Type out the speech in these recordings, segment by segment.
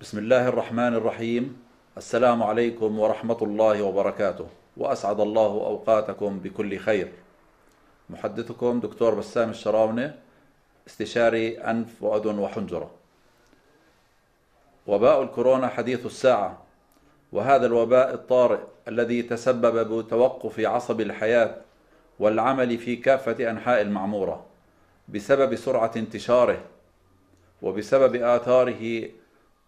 بسم الله الرحمن الرحيم السلام عليكم ورحمة الله وبركاته وأسعد الله أوقاتكم بكل خير محدثكم دكتور بسام الشراونة استشاري أنف وأذن وحنجرة وباء الكورونا حديث الساعة وهذا الوباء الطارئ الذي تسبب بتوقف عصب الحياة والعمل في كافة أنحاء المعمورة بسبب سرعة انتشاره وبسبب آثاره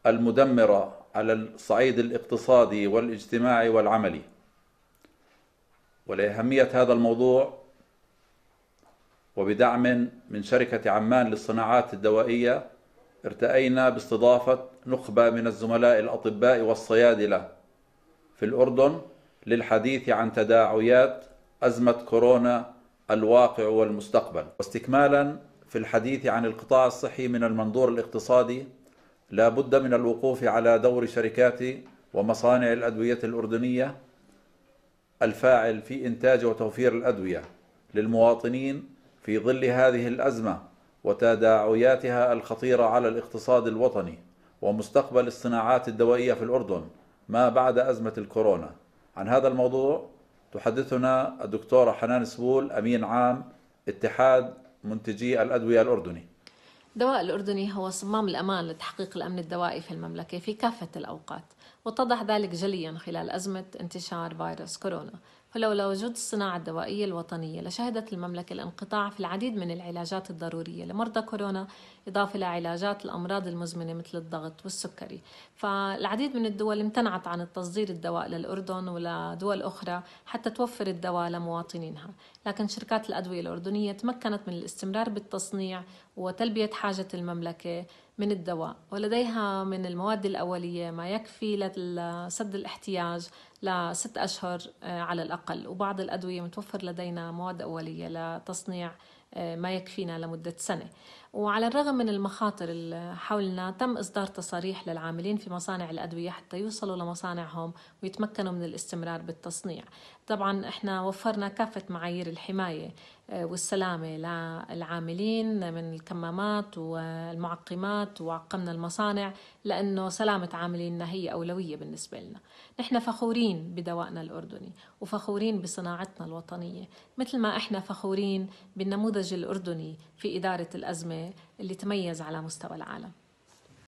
المدمرة على الصعيد الاقتصادي والاجتماعي والعملي ولأهمية هذا الموضوع وبدعم من شركة عمان للصناعات الدوائية ارتأينا باستضافة نخبة من الزملاء الأطباء والصيادلة في الأردن للحديث عن تداعيات أزمة كورونا الواقع والمستقبل واستكمالا في الحديث عن القطاع الصحي من المنظور الاقتصادي لا بد من الوقوف على دور شركات ومصانع الأدوية الأردنية الفاعل في إنتاج وتوفير الأدوية للمواطنين في ظل هذه الأزمة وتداعياتها الخطيرة على الاقتصاد الوطني ومستقبل الصناعات الدوائية في الأردن ما بعد أزمة الكورونا عن هذا الموضوع تحدثنا الدكتورة حنان سبول أمين عام اتحاد منتجي الأدوية الأردني الدواء الأردني هو صمام الأمان لتحقيق الأمن الدوائي في المملكة في كافة الأوقات واتضح ذلك جليا خلال أزمة انتشار فيروس كورونا فلولا وجود الصناعة الدوائية الوطنية لشهدت المملكة الانقطاع في العديد من العلاجات الضرورية لمرضى كورونا إضافة لعلاجات الأمراض المزمنة مثل الضغط والسكري فالعديد من الدول امتنعت عن التصدير الدواء للأردن ولدول أخرى حتى توفر الدواء لمواطنينها لكن شركات الأدوية الأردنية تمكنت من الاستمرار بالتصنيع وتلبية حاجة المملكة من الدواء ولديها من المواد الأولية ما يكفي لسد الاحتياج لست أشهر آه، على الأقل وبعض الأدوية متوفر لدينا مواد أولية لتصنيع آه، ما يكفينا لمدة سنة وعلى الرغم من المخاطر اللي حولنا تم إصدار تصاريح للعاملين في مصانع الأدوية حتى يوصلوا لمصانعهم ويتمكنوا من الاستمرار بالتصنيع طبعا احنا وفرنا كافة معايير الحماية آه، والسلامة للعاملين من الكمامات والمعقمات وعقمنا المصانع لأنه سلامة عاملينا هي أولوية بالنسبة لنا نحن فخورين فخورين بدوائنا الأردني وفخورين بصناعتنا الوطنية مثل ما إحنا فخورين بالنموذج الأردني في إدارة الأزمة اللي تميز على مستوى العالم